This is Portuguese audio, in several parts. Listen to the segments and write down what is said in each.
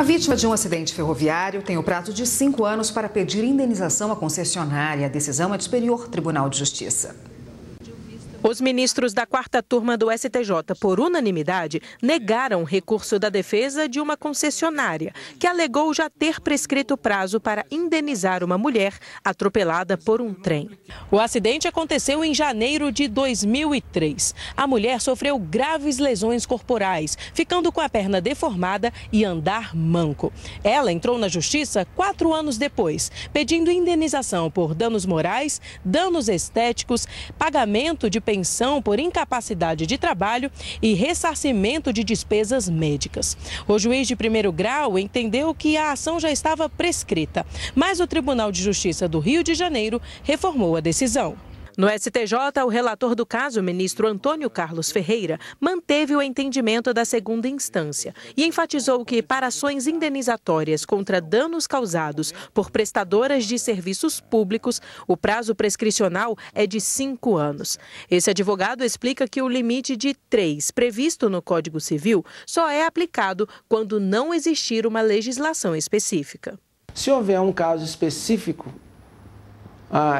A vítima de um acidente ferroviário tem o prazo de cinco anos para pedir indenização à concessionária. A decisão é do Superior Tribunal de Justiça. Os ministros da quarta turma do STJ, por unanimidade, negaram o recurso da defesa de uma concessionária que alegou já ter prescrito prazo para indenizar uma mulher atropelada por um trem. O acidente aconteceu em janeiro de 2003. A mulher sofreu graves lesões corporais, ficando com a perna deformada e andar manco. Ela entrou na justiça quatro anos depois, pedindo indenização por danos morais, danos estéticos, pagamento de pensão por incapacidade de trabalho e ressarcimento de despesas médicas. O juiz de primeiro grau entendeu que a ação já estava prescrita, mas o Tribunal de Justiça do Rio de Janeiro reformou a decisão. No STJ, o relator do caso, ministro Antônio Carlos Ferreira, manteve o entendimento da segunda instância e enfatizou que, para ações indenizatórias contra danos causados por prestadoras de serviços públicos, o prazo prescricional é de cinco anos. Esse advogado explica que o limite de três previsto no Código Civil só é aplicado quando não existir uma legislação específica. Se houver um caso específico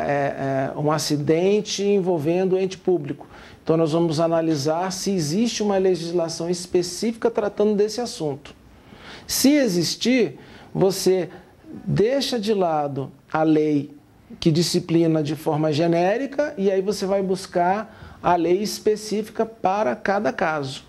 é, é, um acidente envolvendo ente público. Então, nós vamos analisar se existe uma legislação específica tratando desse assunto. Se existir, você deixa de lado a lei que disciplina de forma genérica e aí você vai buscar a lei específica para cada caso.